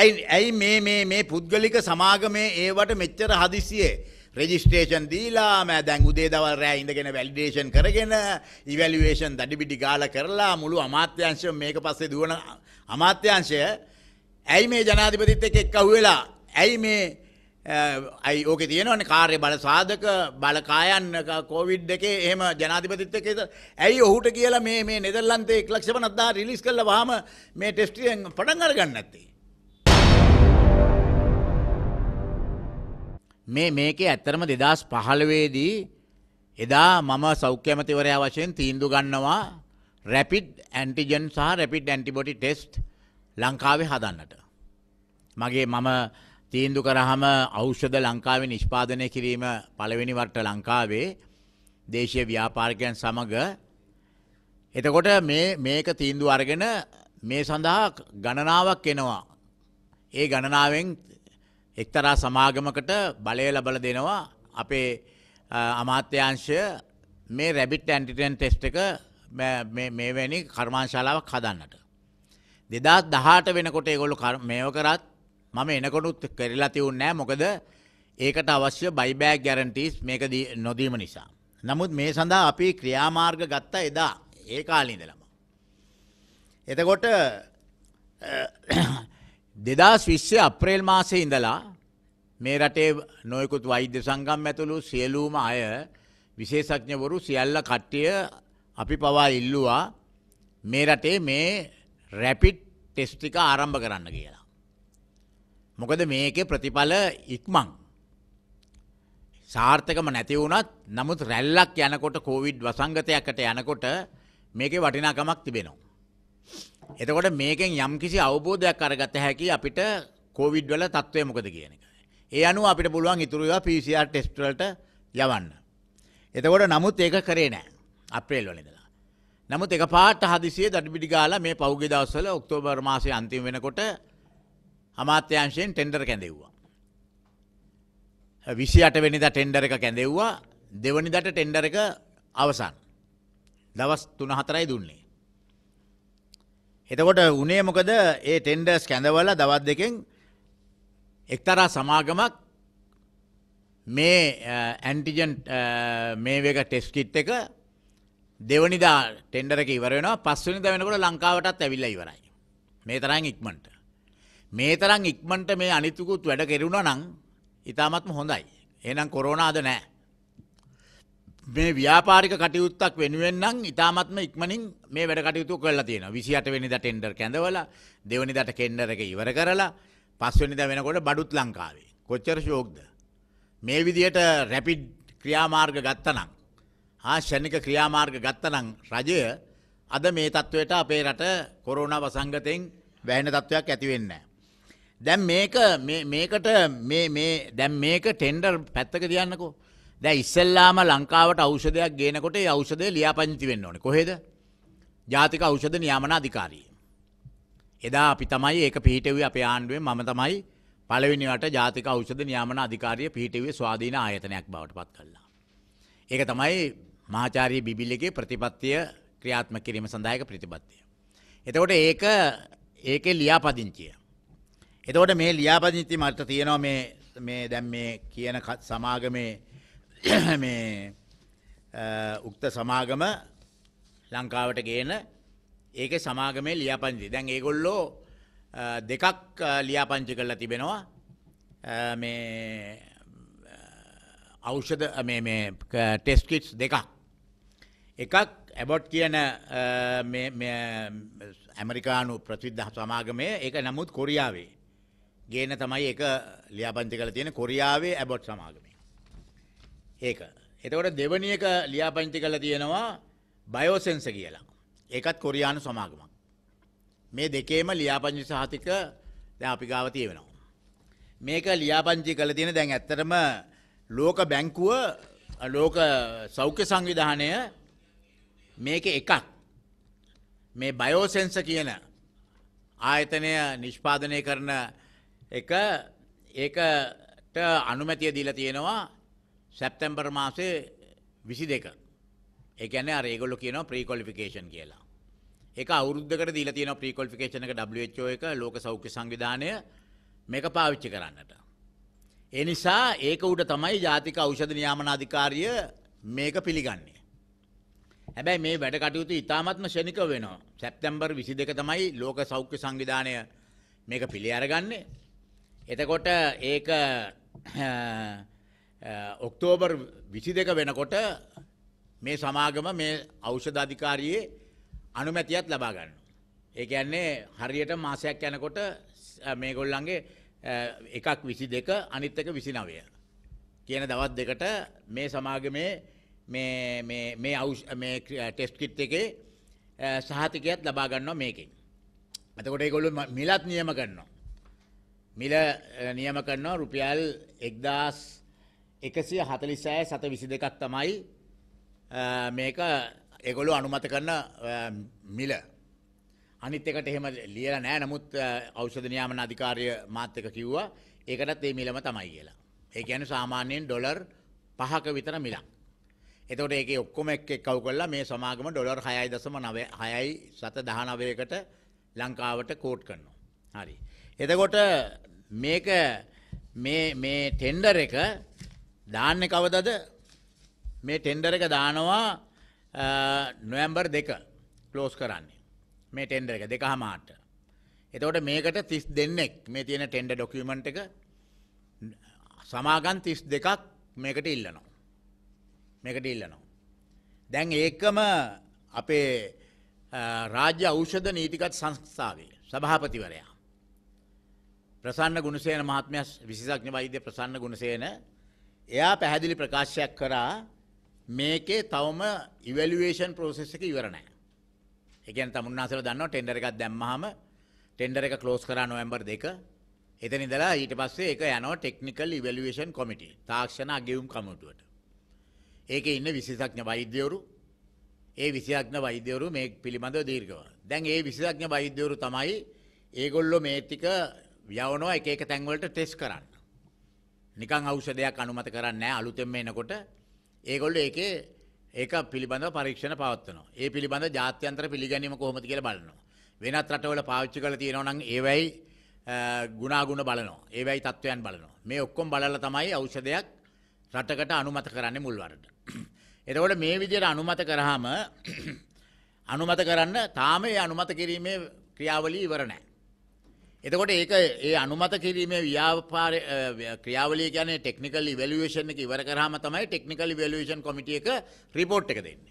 ඇයි ඇයි මේ මේ මේ පුද්ගලික සමාගමේ ඒවට මෙච්චර හදිසියේ රෙජිස්ට්‍රේෂන් දීලා මෑ දැන් උදේ දවල් රෑ ඉඳගෙන වැලිඩේෂන් කරගෙන ඉවැලුවේෂන් දඩිබිඩි ගාලා කරලා මුළු අමාත්‍යංශය මේක පස්සේ දුවන අමාත්‍යංශය ඇයි මේ ජනාධිපතිත් එක්ක එක්කහු වෙලා ඇයි මේ ඇයි ඕකේ තියෙනවනේ කාර්ය බල සාධක බලකායන් කොවිඩ් එකේ එහෙම ජනාධිපතිත් එක්ක ඇයි ඔහුට කියලා මේ මේ නෙදර්ලන්තේ 1 ලක්ෂ 50000 රිලීස් කළා වහම මේ ටෙස්ටියෙන් පටන් අරගන්න නැත්තේ මේ මේකේ ඇත්තරම දෙදස් පහළවේදී එදා මම සෞඛ්‍යමතිවරයා වශයෙන් තීන්දු ගන්නවා රැපිඩ් ඇන්ටිජන් සහ රැපිඩ් ඇන්ටිබොඩි ටෙස්ට් ලංකාවේ හදන්නට. මගේ මම තීන්දු කරහම ඖෂධ ලංකාවේ නිෂ්පාදනය කිරීම පළවෙනි වරට ලංකාවේ දේශීය ව්‍යාපාරිකයන් සමග එතකොට මේ මේක තීන්දුව අරගෙන මේ සඳහා ගණනාවක් එනවා. ඒ ගණනාවෙන් එක්තරා සමාගමකට බලය ලබල දෙනවා අපේ අමාත්‍යංශය මේ රැබිට් ඇන්ටිටන් ටෙස්ට් එක මේවැනි කර්මාංශාලාවක් හදන්නට. දෙදස් දහට වෙනකොට ඒගොල්ලු මේව කරත් මම එනකොටුත් කරලා තිවුන් නෑ මොකද ඒකට අවශ්‍ය බයිබෑක් ගැරන්ටීස් මේක නොදීම නිසා. නමුත් මේ සඳහා අපි ක්‍රියාමාර්ග ගත්තා එදා ඒ කාලිඳලම. එතකොට දෙදස් විශ්ෂය අප්‍රේල් මාසේ ඉඳලා මේ රටේ නොයකුත් වෛද්‍ය සංගම් ඇතුළු සියලූම අය විශේෂඥවරු සියල්ල කට්ටිය අපි පවා ඉල්ලුවා මේ රටේ මේ රැපිට් ටෙස්ටික ආරම්භ කරන්න කියලා. මොකද මේකේ ප්‍රතිඵල ඉක්මං. සාර්ථකම නැති වුණත් නමුත් රැල්ලක් යනකොට කෝවිඩ් වසංගතයකට යනකොට මේකේ වටිනාකමක් තිබෙනවා. එතකොට මේකෙන් යම් කිසි අවබෝධයක් අරගත හැකි අපිට කෝවිඩ් වල තත්ත්වය මොකද කියන එක. ඒ අනුව අපිට පුළුවන් ඉතුරු ඒවා PCR ටෙස්ට් වලට යවන්න. එතකොට නමුත් ඒක කරේ නෑ. අප්‍රේල් වල ඉඳලා. නමුත් එකපාරට හදිසියෙ දඩබිඩි ගාලා මේ පහුගිය දවස්වල ඔක්තෝබර් මාසයේ අන්තිම වෙනකොට අමාත්‍යාංශයෙන් ටෙන්ඩර් කැඳෙව්වා. 28 වෙනිදා ටෙන්ඩර් එක කැඳෙව්වා. දෙවනිදාට ටෙන්ඩර් එක අවසන්. දවස් 3-4යි දුන්නේ. එතකොට උනේ මොකද ඒ ටෙන්ඩර්ස් කැඳවල දවස් දෙකෙන් එක්තරා සමාගමක් මේ ඇන්ටිජන් මේවක ටෙස් කිට් එක දෙවනිදා ටෙන්ඩරක ඉවරෙනවා පස්වනිද වෙනකොට ලංකාවටත් ඇවිල්ල ඉවරයි. මේ තරන් ඉක්මට. මේ තරන් ඉක්මට මේ අනිතුකුත් වැඩ කෙරුණ නං ඉතාමත්ම හොඳයි. එනම් කොරෝනාද නෑ. මේ ව්‍යාපාරික කටයුත්තක් වෙනුවෙන් නම් ඉතාමත්ම ඉක්මනින් මේ වැඩ කටයුතු කරලා තියෙනවා. 28 වෙනිදා ටෙන්ඩර් කැඳවලා, දෙවනිදාට ටෙන්ඩර් එක ඉවර කරලා, පස්වෙනිදා වෙනකොට බඩුත් ලංකාවේ. කොච්චර ෂෝක්ද? මේ විදියට රැපිඩ් ක්‍රියාමාර්ග ගත්තනම්, හා ෂණික ක්‍රියාමාර්ග ගත්තනම් රජය අද මේ තත්ත්වයට අපේ රට කොරෝනා වසංගතයෙන් වැහෙන තත්ත්වයක් ඇති වෙන්නේ නැහැ. දැන් මේක මේකට මේ මේ දැන් මේක ටෙන්ඩර් පැත්තක තියන්නකෝ. දැන් ඉස්සෙල්ලාම ලංකාවට ඖෂධයක් ගේනකොට ඒ ඖෂධය ලියාපදිංචි වෙන්න ඕනේ. කොහෙද? ජාතික ඖෂධ නියාමන අධිකාරිය. එදා අපි තමයි ඒක පිහිටෙව්වේ අපේ ආණ්ඩුවෙන් මම තමයි පළවෙනි වට ජාතික ඖෂධ නියාමන අධිකාරිය පිහිටෙව්වේ ස්වාධීන ආයතනයක් බවට පත් කළා. ඒක තමයි මහාචාර්ය බිබිලගේ ප්‍රතිපත්තිය ක්‍රියාත්මක කිරීම සඳහා ඒක ප්‍රතිපත්තිය. එතකොට ඒක ඒකේ ලියාපදිංචිය. එතකොට මේ ලියාපදිංචි මට තියෙනවා මේ මේ දැන් මේ කියන සමාගමේ මේ uh, උක්ත සමාගම ලංකාවට ගේන ඒක සමාගමේ ලියාපංචි. දැන් ඒගොල්ලෝ uh, දෙකක් uh, ලියාපංචි කරලා තිබෙනවා. මේ ඖෂධ මේ මේ ටෙස්ට් කිට්ස් දෙකක්. එකක් ඇබොට් කියන මේ මේ ඇමරිකානු ප්‍රසිද්ධ සමාගමේ ඒක නමුත් කොරියාවේ. ගේන තමයි ඒක ලියාපංචි කරලා තියෙන කොරියාවේ ඇබොට් සමාගමේ. ඒක. එතකොට දෙවැනි එක ලියාපදිංචි කරලා තියෙනවා බයෝසෙන්ස කියලා. ඒකත් කොරියානු සමාගමක්. මේ දෙකේම ලියාපදිංචි සහතික දැන් අපි ගාව තියෙනවා. මේක ලියාපදිංචි කරලා තියෙන දැන් ඇත්තටම ලෝක බැංකුව ලෝක සෞඛ්‍ය සංවිධානය මේක එකක්. මේ බයෝසෙන්ස කියන ආයතනය නිෂ්පාදනය කරන එක ඒකට අනුමැතිය දීලා තියෙනවා සැප්තැම්බර් මාසේ විසි දෙක එකන රේගොල කියන ප්‍රීකොලිෆිකේෂන් කියලා එක අවුද්ධකට දීල තියන ප්‍රීකොල්ිකේෂන එක ෝ එක ලෝක සෞඛ්‍ය සංවිධානය මේක පාවිච්චි කරන්නට. එනිසා ඒක උට තමයි ජාතික ෞෂධ නියාමනාධිකාරිය මේක පිළිගන්නේ. හැබැයි මේ වැඩ කටයුතු ඉතාමත්ම ශනික වෙනවා සැප්තැම්බර් විසි දෙක තමයි ලෝක සෞඛ්‍ය සංවිධානය මේක පිළි අරගන්නේ. එතකොට ඒක ඔක්තෝබර් විසි දෙක වෙනකොට මේ සමාගම මේ අෞෂධ අධිකාරයේ අනුමැතියත් ලබා ගන්න. ඒ කියන්නේ හරියට මාසයක් යනකොට මේගොල්ලන්ගේ එකක් විසි දෙක අනිත් එක විසි නවය. කියන දවත් දෙකට මේ සමාගමේ මේ ටෙස්ට් කිට් එකේ සහතිකයත් ලබා ගන්නවා මේකින්. ඇතකොට ඒගොල්ලු මිලත් නියම කරනවා. මිල නියම කරනවා රුපියල් එක්දස් එකසිය හතලිස්සෑ සත විසි දෙකක් තමයි මේක එගොලු අනුමත කරන මිල. අනිත් එකට එහෙම ලියල නෑ නමුත් අවෂධ නයාමන අධිකාරය මාත්‍යක කිව්වා ඒකටත් ඒ මිලම තමයි කියලා. ඒ ගැන සාමාන්‍යයෙන් ඩොලර් පහක විතර මිලක්. එතකොට ඒක ඔක්කොම එක් කව් කල්ලා මේ සමාගම ඩොලර් හයයි දසම නව හයයි සත දහනවයකට ලංකාවට කෝට් කරනවා. හරි. එතකොට මේක මේ ටෙන්ඩර් එක දාන්න කවදද මේ ටෙන්ඩර එක දානවා නොවම්බර් දෙක ලෝස් කරන්නේ මේ ටෙන්ඩර එක දෙක හමාට එතකොට මේකට තිස් දෙන්නෙක් මේ තියෙන ටෙන්ඩ ඩොකමට එක සමාගන් තිස් දෙකක් මේකට ඉල්ලනවා මේකට ඉල්ලනවා දැන් ඒකම අපේ රාජ්‍ය ඖෂධ නීතිකත් සංස්ථාවේ සභාපතිවරයා ප්‍රසන්න ගුණසේන මහත්මය විසිසක්ඥ වෛද්‍ය ප්‍රසන්න ගුණසේන එයා පැහැදිලි ප්‍රකාශයක් කරා මේකේ තවම ඉවැලුවේෂන් ප්‍රොසෙස් එක ඉවර නැහැ. ඒ කියන්නේ තමුන්නාසල දන්නවා ටෙන්ඩර් එකක් දැම්මහම ටෙන්ඩර් එක ක්ලෝස් කරා නොවැම්බර් 2. එතන ඉඳලා ඊට පස්සේ ඒක යනවා ටෙක්නිකල් ඉවැලුවේෂන් කොමිටි තාක්ෂණ අගෙවුම් කමිටුවට. ඒකේ ඉන්න විශේෂඥ වෛද්‍යවරු ඒ විශේෂඥ වෛද්‍යවරු මේ පිළිබඳව දීර්ඝව. දැන් ඒ විශේෂඥ වෛද්‍යවරු තමයි ඒගොල්ලෝ මේ ටික යවනවා එක එක තැන්වලට ටෙස්ට් කරන්න. නිකං ඖෂධයක් අනුමත කරන්නේ නැහැ අලුතෙන්ම එනකොට ඒගොල්ලෝ ඒකේ ඒක පිළිබඳව පරීක්ෂණ පවත්වනවා. ඒ පිළිබඳ ජාත්‍යන්තර පිළිගැනීම කොහොමද කියලා බලනවා. වෙනත් රටවල පාවිච්චි කරලා තියෙනවා නම් ඒවයි ගුණාගුණ බලනවා. ඒවයි තත්වයන් බලනවා. මේ ඔක්කොම බලලා තමයි ඖෂධයක් රටකට අනුමත කරන්නේ මුල් වරට. එතකොට මේ විදිහට අනුමත කරාම අනුමත කරන්න තාම ඒ අනුමත කිරීමේ ක්‍රියාවලිය ඉවර නැහැ. එතකොට ඒක ඒ අනුමත කිරීමේ ව්‍යාපාර ක්‍රියාවලිය කියන්නේ ටෙක්නිකල් ඉවැලුවේෂන් එක ඉවර කරාම තමයි ටෙක්නිකල් ඉවැලුවේෂන් කමිටිය එක රිපෝට් එක දෙන්නේ.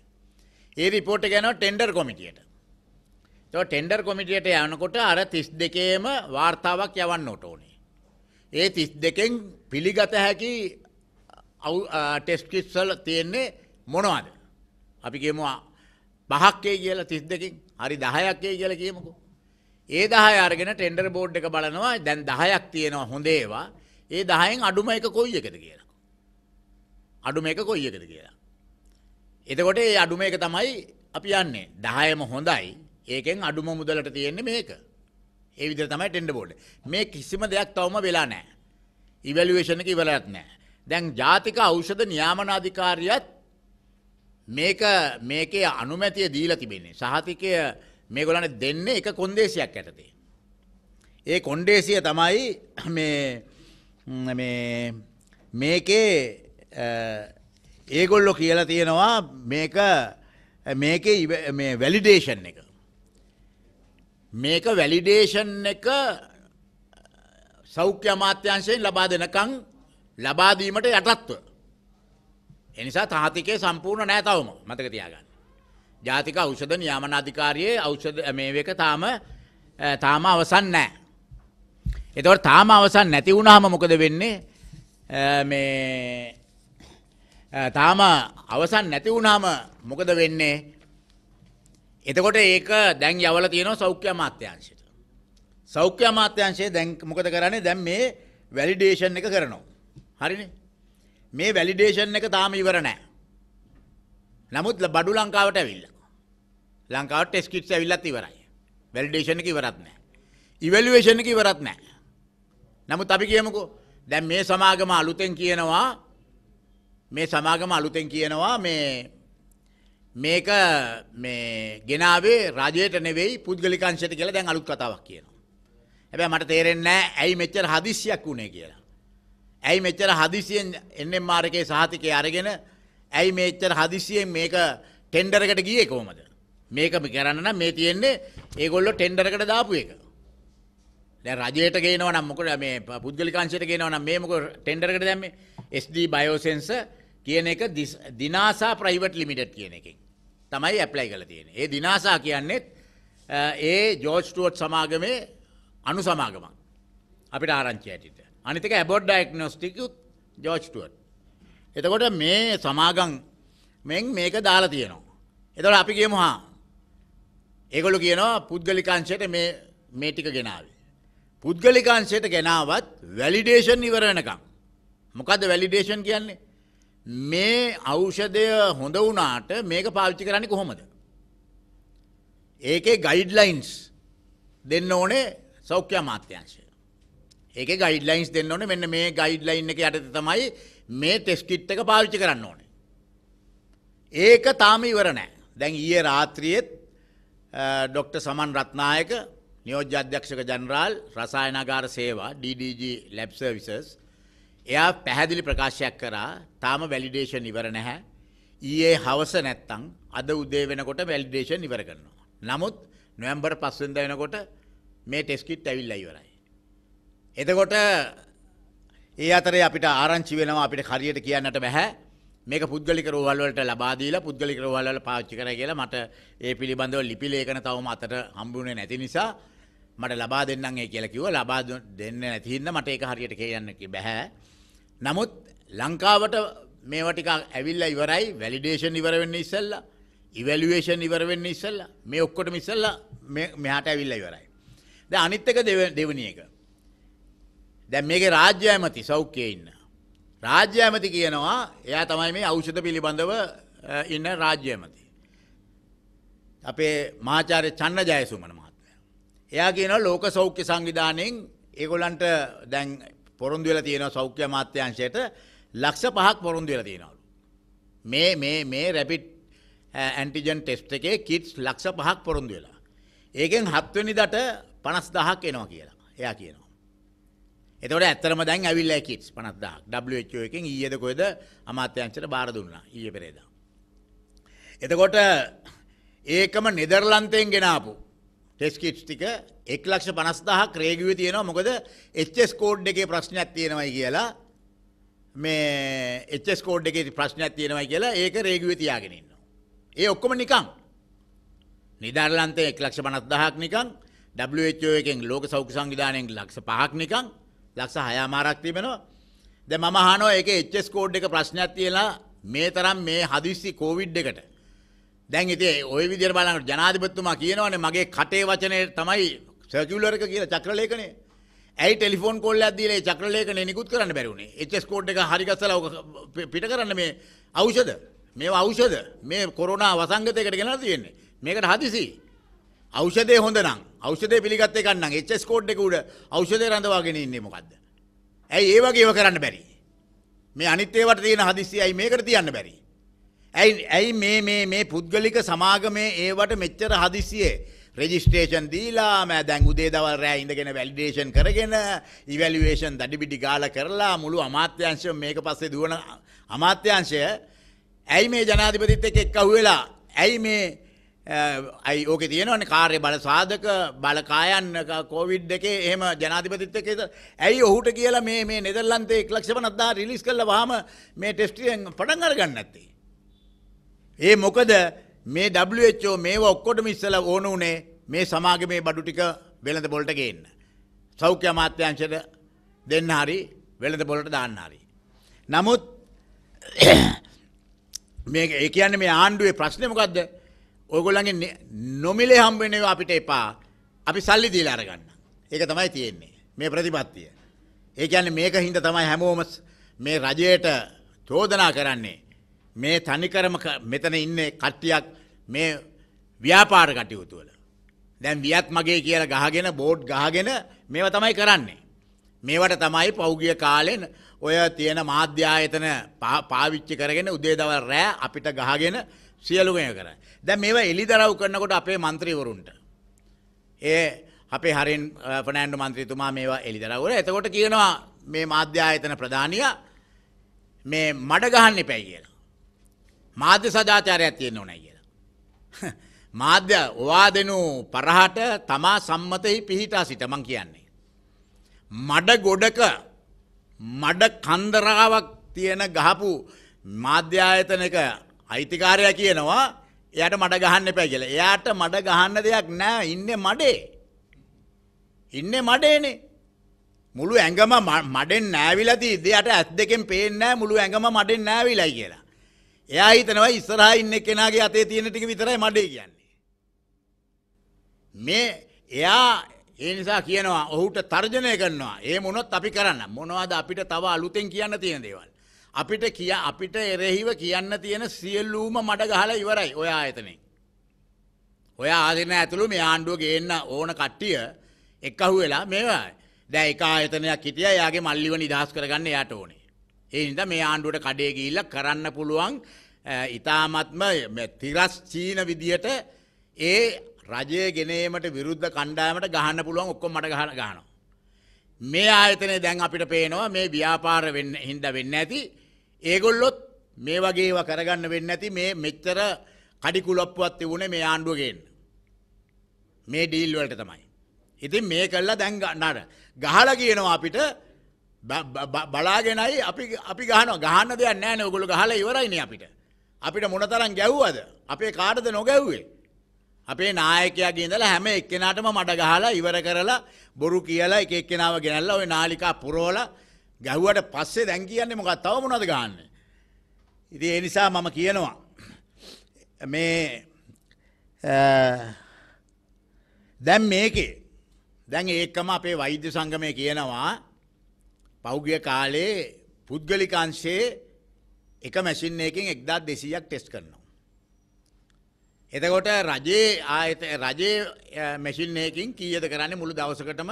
ඒ රිපෝට් එක යනවා ටෙන්ඩර් කමිටියට. ඒතකොට ටෙන්ඩර් කමිටියට යනකොට අර 32ේම වාර්තාවක් යවන්න ඕනේ. ඒ 32න් පිළිගත හැකි ටෙස්ට් කිට්ස් වල තියෙන්නේ මොනවද? අපි කියමු පහක් කියලා 32කින් හරි 10ක් කියලා කියමුකෝ. ඒ 10 අරගෙන ටෙන්ඩර් බෝඩ් එක බලනවා දැන් 10ක් තියෙනවා හොඳ ඒවා. ඒ 10න් අඩුම එක කොයි එකද කියලා. අඩුම එක කොයි එකද කියලා. එතකොට ඒ අඩුම එක තමයි අපි යන්නේ. 10ම හොඳයි. ඒකෙන් අඩුම මුදලට තියෙන්නේ මේක. ඒ විදිහට තමයි ටෙන්ඩර් බෝඩ්. මේ කිසිම දෙයක් තවම වෙලා නැහැ. ඉවැලුවේෂන් එක ඉවරයක් නැහැ. දැන් ජාතික ඖෂධ නියාමන අධිකාරියත් මේක මේකේ අනුමැතිය දීලා තිබෙන්නේ. සහතිකය මේගොල්ලන්ට දෙන්නේ එක කොන්දේසියක් යටතේ. ඒ කොන්දේසිය තමයි මේ මේ මේකේ ඒගොල්ලෝ කියලා තියෙනවා මේක මේකේ මේ වැලිඩේෂන් එක. මේක වැලිඩේෂන් එක සෞඛ්‍ය අමාත්‍යංශයෙන් ලබා දෙනකං ලබාදීමට යටත්ව. එනිසා තාතිකය සම්පූර්ණ නෑ තවම මතක තියාගන්න. ජාතික ඖෂධ නියාමන අධිකාරියේ ඖෂධ මේවක තාම තාම අවසන් නෑ. එතවට තාම අවසන් නැති වුණාම මොකද වෙන්නේ මේ තාම අවසන් නැති වුණාම මොකද වෙන්නේ එතකොට ඒක දැන් යවල තියෙනවා සෞඛ්‍ය අමාත්‍යංශයට. සෞඛ්‍ය අමාත්‍යංශයේ දැන් මොකද කරන්නේ? දැන් මේ වැලිඩේෂන් එක කරනවා. හරිනේ? මේ වැලිඩේෂන් එක තාම ඉවර නැහැ. නමුත් බඩු ලංකාවට ඇවිල්ලා. ලංකාව ටෙස්ට් කිට්ස් ඇවිල්ලත් ඉවරයි. වැලිඩේෂන් එක ඉවරත් නැහැ. ඉවැලුවේෂන් එක ඉවරත් නැහැ. නමුත් අපි කියමුකෝ දැන් මේ සමාගම අලුතෙන් කියනවා මේ සමාගම අලුතෙන් කියනවා මේ මේක මේ ගෙනාවේ රජයට නෙවෙයි පුද්ගලික අංශයට කියලා දැන් අලුත් කතාවක් කියනවා. හැබැයි මට තේරෙන්නේ නැහැ ඇයි මෙච්චර හදිස්සියක් වුනේ කියලා. ඇයි මෙච්චර හදිසියෙන් එන්එම් ආර් එකේ සහතිකය අරගෙන ඇයි මෙච්චර හදිසියෙන් මේක ටෙන්ඩර් එකට ගියේ කොහමද? මේකම කරන්න මේ තියෙන්නේ ඒගොල්ලො ටෙන්ඩරකට දාපු එක. රජයට ගේනව නම් මොකට මේ පුද්ගලිකාංශයට ගේනව නම් මේ මොක ටෙන්ඩරකට දැම්ම SD බයෝසෙන්ස කියන එක දිනාසා ප්‍රයිවට් ලිමිටඩ් කියන එකෙන් තමයි ඇප්ලයි කළ තියෙන. ඒ දිනාසා කියන්නේත් ඒ ජෝස්ටුවට් සමාගමේ අනු සමාගමක් අපිට ආරංචි ඇටිට අනිතක ඇබොඩ් ඩයික්නොස්ටිකුත් ජෝස්ටුවට්. එතකොට මේ සමාගම් මෙන් මේක දාලා තියෙනවා. එතකොට අපි කියමු හා ඒගොල්ලෝ කියනවා පුද්ගලිකාංශයට මේ මේ ටික ගෙනාවේ. පුද්ගලිකාංශයට ගෙනාවත් වැලිඩේෂන් ඉවර වෙනකම්. මොකද වැලිඩේෂන් කියන්නේ මේ ඖෂධය හොඳ වුණාට මේක පාවිච්චි කරන්නේ කොහොමද? ඒකේ ගයිඩ්ලයින්ස් දෙන්න ඕනේ සෞඛ්‍ය අමාත්‍යාංශය. ඒකේ ගයිඩ්ලයින්ස් දෙන්න ඕනේ මෙන්න මේ ගයිඩ්ලයින් එක යටතේ තමයි මේ ටෙස්ට් කිට් එක පාවිච්චි කරන්න ඕනේ. ඒක තාම ඉවර නැහැ. දැන් ඊයේ රාත්‍රියේත් ඩොක්ට. සමන් රත්නායක නියෝජ්‍ය අධ්‍යක්ෂක ජනරාල් රසායනගාර සේවා DDG ලැබ් සර්විසස් එයා පැහැදිලි ප්‍රකාශයක් කරා තාම වැලිඩේෂන් ඉවර නැහැ. ඊයේ හවස නැත්තං අද උදේ වෙනකොට වැලිඩේෂන් ඉවර කරනවා. නමුත් නොවැම්බර් පස්වෙන්ද වෙනකොට මේ ටෙස්කිට් ඇවිල්ලා ඉවරයි. එතකොට ඒ අතරේ අපිට ආරංචි වෙනවා අපිට හරියට කියන්නට බැහැ මේක පුද්ගලික රෝහල් වලට ලබා දීලා පුද්ගලික රෝහල් වල පාවිච්චි කරයි කියලා මට ඒ පිළිබඳව ලිපි ලේඛන තවම අතට හම්බුනේ නැති නිසා මට ලබා දෙන්නම් ඒ කියලා කිව්වා ලබා දෙන්න නැති හින්දා මට ඒක හරියට කියන්න බැහැ. නමුත් ලංකාවට මේවා ටික ඇවිල්ලා ඉවරයි වැලිඩේෂන් ඉවර වෙන්න ඉස්සෙල්ලා ඉවැලුවේෂන් ඉවර වෙන්න ඉස්සෙල්ලා මේ ඔක්කොටම ඉස්සෙල්ලා මෙහාට ඇවිල්ලා ඉවරයි. දැන් අනිත් එක දෙවෙනි එක. දැන් මේකේ රාජ්‍ය ඇමති සෞඛ්‍යයේ ඉන්න රාජ්‍ය ඇමති කියනවා එයා තමයි මේ ඖෂධ පිළිබඳව ඉන්න රාජ්‍ය ඇමති. අපේ මාචාර්ය චන්න ජයසුමන මහත්තයා. එයා කියනවා ලෝක සෞඛ්‍ය සංවිධානයෙන් ඒගොල්ලන්ට දැන් පොරොන්දු වෙලා තියෙනවා සෞඛ්‍ය අමාත්‍යාංශයට ලක්ෂ 5ක් පොරොන්දු වෙලා තියෙනවලු. මේ මේ මේ රැපිඩ් ඇන්ටිජන් ටෙස්ට් එකේ කිට්ස් ලක්ෂ 5ක් පොරොන්දු වෙලා. ඒකෙන් 7 වෙනිදාට 50000ක් එනවා කියලා. එයා කියනවා. එතකොට ඇත්තටම දැන් ඇවිල්ලා කිට්ස් 50000ක් WHO එකෙන් ඊයේද කොහෙද අමාත්‍යාංශයට බාර දුන්නා ඊයේ පෙරේදා. එතකොට ඒකම නෙදර්ලන්තයෙන් ගෙනාපු ටෙස් කිට්ස් ටික 150000ක් රේගුවේ තියෙනවා මොකද HS කෝඩ් එකේ ප්‍රශ්නයක් තියෙනවයි කියලා මේ HS කෝඩ් එකේ ප්‍රශ්නයක් තියෙනවයි කියලා ඒක රේගුවේ තියාගෙන ඉන්නවා. ඒ ඔක්කොම නිකන් නෙදර්ලන්තයේ 150000ක් නිකන් WHO එකෙන් ලෝක සෞඛ්‍ය සංවිධානයෙන් ලක්ෂ 5ක් නිකන් ලක්ෂ හයාමාරක් තිබෙනවා ද මම හනෝ එක එච්චස් කෝඩ් එක ප්‍රශ්නයක් තියලා මේ තරම් මේ හදිස්සි කෝවිඩ් එකට දැන් ඉති ඔය විදිර බලන්න ජනාධිපත්තුමා කියනවනේ මගේ කටේ වචනය තමයි සැකිවලර එක කියලා චක්‍රලේකනේ ඇයි ටෙලිෆෝන් කොල්ල ඇදීලේ චක්‍රලේකන නිකුත් කරන්න බැරුණේ එච්චස් කෝඩ් එක හරිගස්සල පිට කරන්න මේ අවෂද මේ අවෂද මේ කොරුණා වසංගතයකට ගෙනලා තියෙන්නේ මේකට හදිසි අවෂදය හොඳ නම් ෞෂධය පිළිගත් එකක් නම් HS කෝඩ් එක උඩ ඖෂධය රඳවාගෙන ඉන්නේ මොකද්ද? ඇයි ඒ වගේ ඒව කරන්න බැරි? මේ අනිත් ඒවට තියෙන හදිස්සියයි මේකට තියන්න බැරි. ඇයි ඇයි මේ මේ මේ පුද්ගලික සමාගමේ ඒවට මෙච්චර හදිස්සියේ රෙජිස්ට්‍රේෂන් දීලා මෑ දැන් උදේ දවල් රෑ ඉඳගෙන වැලිඩේෂන් කරගෙන ඉවැලුවේෂන් දඩිබිඩි ගාල කරලා මුළු අමාත්‍යංශය මේක පස්සේ දුවන අමාත්‍යංශය ඇයි මේ ජනාධිපතිත් එක්ක එක්කහුවෙලා ඇයි මේ අයි ඕක තියෙනවන කාර්ය බල සාධක බලකායන්න කෝවිඩ් එකේ එහෙම ජනාධිපතිත්ක ඇයි ඔහුට කියලා මේ මේ නෙදල්ලන්තේ ලක්ෂපනත්දා රිලිස් කල්ල වාම මේ ටෙස්ටියෙන් පටන්ගර ගන්න ඇත්තේ. ඒ මොකද මේ ඩෝ මේ ඔක්කොට මිස්සල ඕන වනේ මේ සමාග මේ බඩු ටික වෙළඳ බොලට ගේන්න. සෞඛ්‍ය අමාත්‍යංශයට දෙන්න හරි වෙළඳ බොලට දාන්න හරි. නමුත් මේ ඒ කියන්නේ මේ ආණ්ඩුවේ ප්‍රශ්නය මොකක්ද ඔයගොල්ලන්ගේ නොමිලේ හම්බ වෙන ඒවා අපිට එපා. අපි සල්ලි දීලා අරගන්න. ඒක තමයි තියෙන්නේ. මේ ප්‍රතිපත්තිය. ඒ කියන්නේ මේක හින්දා තමයි හැමෝම මේ රජයට චෝදනා කරන්නේ. මේ තනිකරම මෙතන ඉන්නේ කට්ටියක් මේ ව්‍යාපාර කටයුතු වල. දැන් වියත් මගේ කියලා ගහගෙන බෝඩ් ගහගෙන මේවා තමයි කරන්නේ. මේවට තමයි පෞගිය කාලෙන් ඔය තියෙන මාධ්‍ය ආයතන පාවිච්චි කරගෙන උදේ දවල් රෑ අපිට ගහගෙන සියලුකය කර. දැ මේවා එලිදරව් කරනකොට අපේ මන්ත්‍රීවරුන්ට. ඒ අපේ හරින් පනෑන්ඩ මන්ත්‍රීතුමා මේවා එලිදරවර එතකොට කියනවා මේ මාධ්‍යායතන ප්‍රධානිය මේ මඩගහන්න පැයි කියලා. මාධ්‍ය සදාචාරයක් තියෙන්න්න ඕනැ කියලා. මාධ්‍ය ඔවා දෙනු පරහට තමා සම්මතයි පිහිටා සිටමං කියන්නේ. මඩ ගොඩක මඩ කන්දරාවක් තියෙන ගහපු මාධ්‍යායතනක අයිතිකාරයා කියනවා එයාට මඩ ගහන්න එපා කියලා. එයාට මඩ ගහන්න දෙයක් නැහැ. ඉන්නේ මඩේ. ඉන්නේ මඩේනේ. මුළු ඇඟම මඩෙන් නෑවිලා තියෙද්දි යට ඇස් දෙකෙන් පේන්නේ නෑ මුළු ඇඟම මඩෙන් නෑවිලයි කියලා. එයා හිතනවා ඉස්සරහා ඉන්න කෙනාගේ අතේ තියෙන ටික විතරයි මඩේ කියන්නේ. මේ එයා ඒ නිසා කියනවා ඔහුට තර්ජනය කරනවා. ඒ මොනොත් අපි කරන්න. මොනවද අපිට තව අලුතෙන් කියන්න තියෙන දේවල්. අපිට කිය අපිට එරෙහිව කියන්න තියෙන සියල්ලූම මඩ ගහලා ඉවරයි ඔය ආයතනෙන්. ඔය ආදින ඇතුළු මේ ආණ්ඩුව ගේන්න ඕන කට්ටිය එක්කහු වෙලා මේවා දැ එක ආයතනයක් හිටිය යාගේ මල්ලිව නිදහස් කරගන්න යට ඕනේ. ඒ හිද මේ ආණ්ඩුවට කඩේ ගිල්ල කරන්න පුළුවන් ඉතාමත්ම තිරස් චීන විදියට ඒ රජය ගෙනීමට විරුද්ධ කණ්ඩාමට ගහන්න පුළුවන් ඔක්කො මට ගහන ගානවා. මේ ආයතනය දැන් අපිට පේනවා මේ ව්‍යාපාර වෙන්න හින්ද වෙන්න ඇති ඒගොල්ලොත් මේ වගේව කරගන්න වෙන්න ඇති මේ මෙච්චර කඩිකුලොප්පුවත් තිබුණේ මේ ආණ්ඩුවගෙන්. මේ ඩීල් වලට තමයි. ඉතින් මේ කළා දැන් නඩ ගහලා කියනවා අපිට බලාගෙනයි අපි අපි ගහනවා ගහන්න දෙයක් නැහැ නේ ඔයගොල්ලෝ ගහලා ඉවරයිනේ අපිට. අපිට මොනතරම් ගැව්වද? අපේ කාටද නොගැව්වේ? අපේ නායකයාගේ ඉඳලා හැම එක්කෙනාටම මඩ ගහලා ඉවර කරලා බොරු කියලා එක එක්කෙනාව ගෙනල්ලා ওই නාලිකා පුරවලා ගැහුවට පස්සේ දැන් කියන්නේ මොකක් තව මොනවද ගන්නෙ? ඉතින් ඒ නිසා මම කියනවා මේ දැන් මේකේ දැන් ඒකම අපේ වෛද්‍ය සංගමය කියනවා පෞගිය කාලේ පුද්ගලික අංශයේ එක මැෂින් එකකින් 1200ක් ටෙස්ට් කරනවා. එතකොට රජයේ ආයත රජයේ මැෂින් එකකින් කීයද කරන්නේ මුළු දවසකටම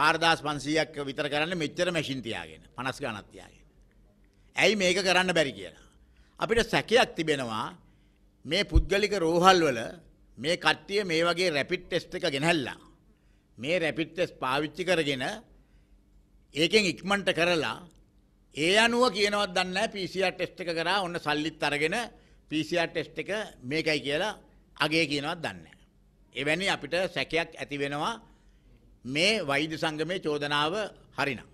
හාරදාස් පන්සීයක් විතර කරන්න මෙච්චර මැසින් තියාගෙන පනස් ගණක් තියාගෙන. ඇයි මේක කරන්න බැරි කියලා. අපිට සැකයක් තිබෙනවා මේ පුද්ගලික රෝහල් වල මේ කට්ටිය මේ වගේ රැපිඩ් ටෙස්ට් එක ගෙනහැල්ලා මේ රැපිඩ් ටෙස්ට් පාවිච්චි කරගෙන ඒකෙන් ඉක්මනට කරලා ඒ අනුව කියනවත් දන්නේ නැහැ PCR ටෙස්ට් එක කරා ඔන්න සල්ලිත් අරගෙන PCR ටෙස්ට් එක මේකයි කියලා අගේ කියනවත් දන්නේ නැහැ. එවැනි අපිට සැකයක් ඇති වෙනවා මේ වෛද්‍ය සංගමේ චෝදනාව හරිනම්.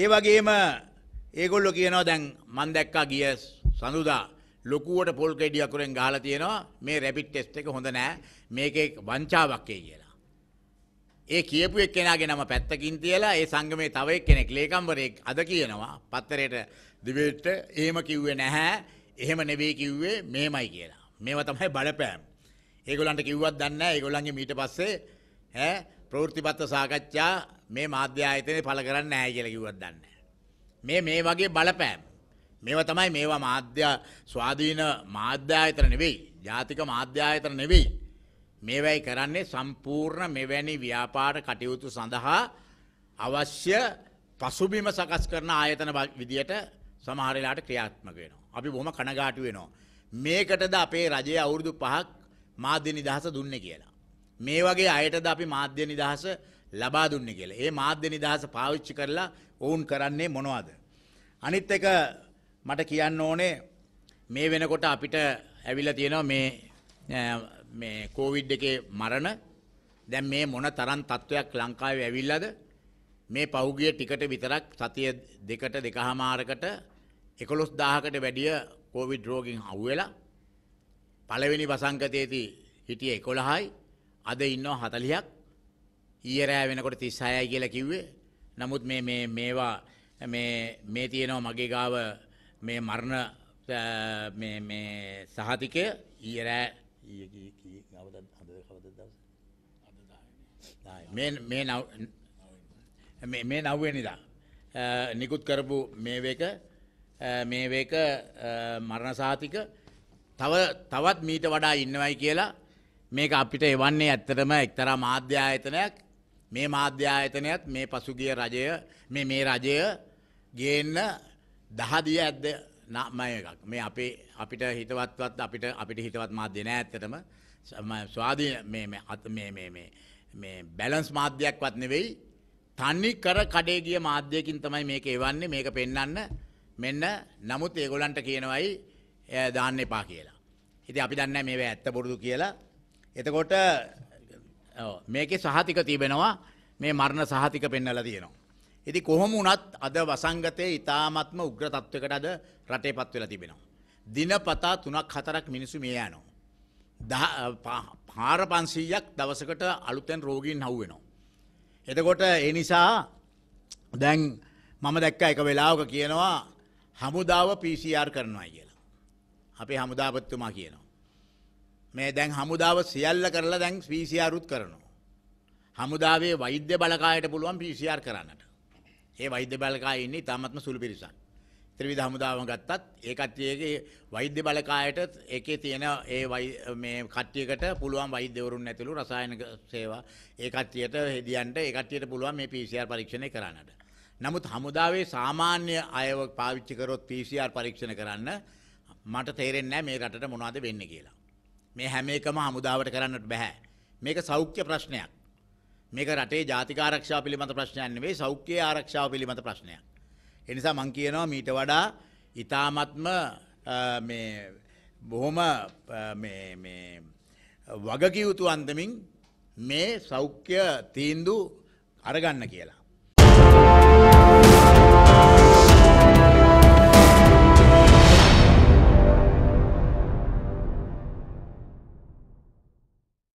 ඒ වගේම ඒගොල්ලෝ කියනවා දැන් මන් දැක්කා ගිය සඳුදා ලොකුවට පොල් කෙඩියක් උරෙන් ගහලා තියෙනවා මේ රැපිඩ් ටෙස්ට් එක හොඳ නෑ මේකේ වංචාවක් එයි කියලා. ඒ කියපු එක්කෙනාගේ නම පැත්තකින් තියලා ඒ සංගමේ තව එක්කෙනෙක් ලේකම්වරයෙක් අද කියනවා පත්තරේට දිවෙට එහෙම කිව්වේ නැහැ එහෙම නෙවෙයි කිව්වේ මෙහෙමයි කියලා. මේවා තමයි බලපෑම්. ඒගොල්ලන්ට කිව්වත් දන්නේ නැහැ ඒගොල්ලන්ගේ මීට පස්සේ ඈ ප්‍රවෘතිපත්ත සාකච්ඡා මේ මාධ්‍ය ආයතනය පළ කරන්න නැහැ කියලා කිව්වත් දන්නේ මේ මේ වගේ බලපෑම් මේවා තමයි මේවා මාධ්‍ය ස්වාධීන මාධ්‍ය ආයතන නෙවෙයි ජාතික මාධ්‍ය ආයතන නෙවෙයි මේවයි කරන්නේ සම්පූර්ණ මෙවැනි ව්‍යාපාර කටයුතු සඳහා අවශ්‍ය පසුබිම සකස් කරන ආයතන විදියට සමහර වෙලාවට ක්‍රියාත්මක වෙනවා. අපි බොහොම කනගාටු වෙනවා. මේකටද අපේ රජයේ අවුරුදු 5ක් මාධ්‍ය නිදහස දුන්නේ කියලා. මේ වගේ අයටද අපි මාධ්‍ය නිදහස ලබා දුන්නේ කියලා. ඒ මාධ්‍ය නිදහස පාවිච්චි කරලා ඔවුන් කරන්නේ මොනවද? අනිත් එක මට කියන්න ඕනේ මේ වෙනකොට අපිට ඇවිල්ලා තියෙනවා මේ මේ කොවිඩ් එකේ මරණ දැන් මේ මොන තරම් තත්වයක් ලංකාවේ ඇවිල්ලාද මේ පහුගිය ටිකට විතරක් සතිය දෙකට දෙකහමාරකට 11000කට වැඩිය කොවිඩ් රෝගීන් අහුවෙලා පළවෙනි වසංගතයේදී හිටියේ 11යි අද ඉන්නවා හතලියක් ඊයරෑ වෙනකොට තිස්සායයි කියලා කිව්වේ නමුත් මේවා මේ තියෙනවා මගේ ගාව මේ මරණ සහතිකය ඊයරෑ මේ නව්වෙනිදා නිකුත් කරපු මේවක මේවක මරණ සාතික තව තවත් මීට වඩා ඉන්නවයි කියලා මේක අපිට එවන්නේ ඇත්තටම එක්තරා මාධ්‍යායතනයක් මේ මාධ්‍යායතනයත් මේ පසුගිය රජය මේ මේ රජය ගේන්න දහදිය ඇද්ද නම එකක් මේ අපේ අපිට හිතවත්වත් අපිට අපිට හිතවත් මාධ්‍ය නෑ ඇත්තටම ස්වාධී මේ අත මේ මේ මේ මේ බැලන්ස් මාධ්‍යයක්වත් නෙවෙයි තනි කර කඩේ ගිය මාධ්‍යයකින් තමයි මේක එවන්නේ මේක පෙන්වන්න මෙන්න නමුත් ඒගොල්ලන්ට කියනවයි දාන්න එපා කියලා. ඉතින් අපි දන්නේ මේ ඇත්ත බොරුද කියලා එතකොට මේකේ සහතික තිබෙනවා මේ මරණ සහතික පෙන්වලා තියෙනවා. ඉතින් කොහොම වුණත් අද වසංගතයේ ඊ타ත්ම උග්‍ර තත්වයකට අද රටේපත් වෙලා තිබෙනවා. දිනපතා 3ක් 4ක් මිනිස්සු මිය යනවා. පාර 500ක් දවසකට අලුතෙන් රෝගීන් හවු වෙනවා. එතකොට ඒ නිසා දැන් මම දැක්ක එක වෙලාවක කියනවා හමුදාව PCR කරනවා කියලා. අපේ හමුදාපතිතුමා කියනවා. මේ දැන් හමුදාව සියල්ල කරලා දැන් පීසිආරුත් කරනවා. හමුදාවේ වෛද්‍ය බලකායට පුළුවන් පීසිආර් කරන්නට. ඒ වෛද්‍ය බලකායේ ඉන්නේ තාමත්ම සුළු පිරිසක්. ත්‍රිවිධ හමුදාවම ගත්තත් ඒ කට්ටියගේ වෛද්‍ය බලකායට ඒකේ තියෙන ඒ මේ කට්ටියකට පුළුවන් වෛද්‍යවරුන් ඇතුළු රසායනික සේවා ඒ කට්ටියට හෙදියන්ට ඒ කට්ටියට පුළුවන් මේ PCR පරීක්ෂණය කරන්නට. නමුත් හමුදාවේ සාමාන්‍ය අයව පාවිච්චි කරොත් PCR පරීක්ෂණ කරන්න මට තේරෙන්නේ නැහැ මේ රටට මොනවද වෙන්නේ කියලා. මේ හැම එකම හමුදාවට කරන්නට බෑ. මේක සෞඛ්‍ය ප්‍රශ්නයක්. මේක රටේ ජාතික ආරක්ෂාව පිළිබඳ ප්‍රශ්නයක් නෙවෙයි සෞඛ්‍ය ආරක්ෂාව පිළිබඳ ප්‍රශ්නයක්. ඒ නිසා මම කියනවා මීට වඩා ඊ타මත්ම මේ බොහොම මේ මේ වගකියුතු අන්දමින් මේ සෞඛ්‍ය තීන්දුව අරගන්න කියලා.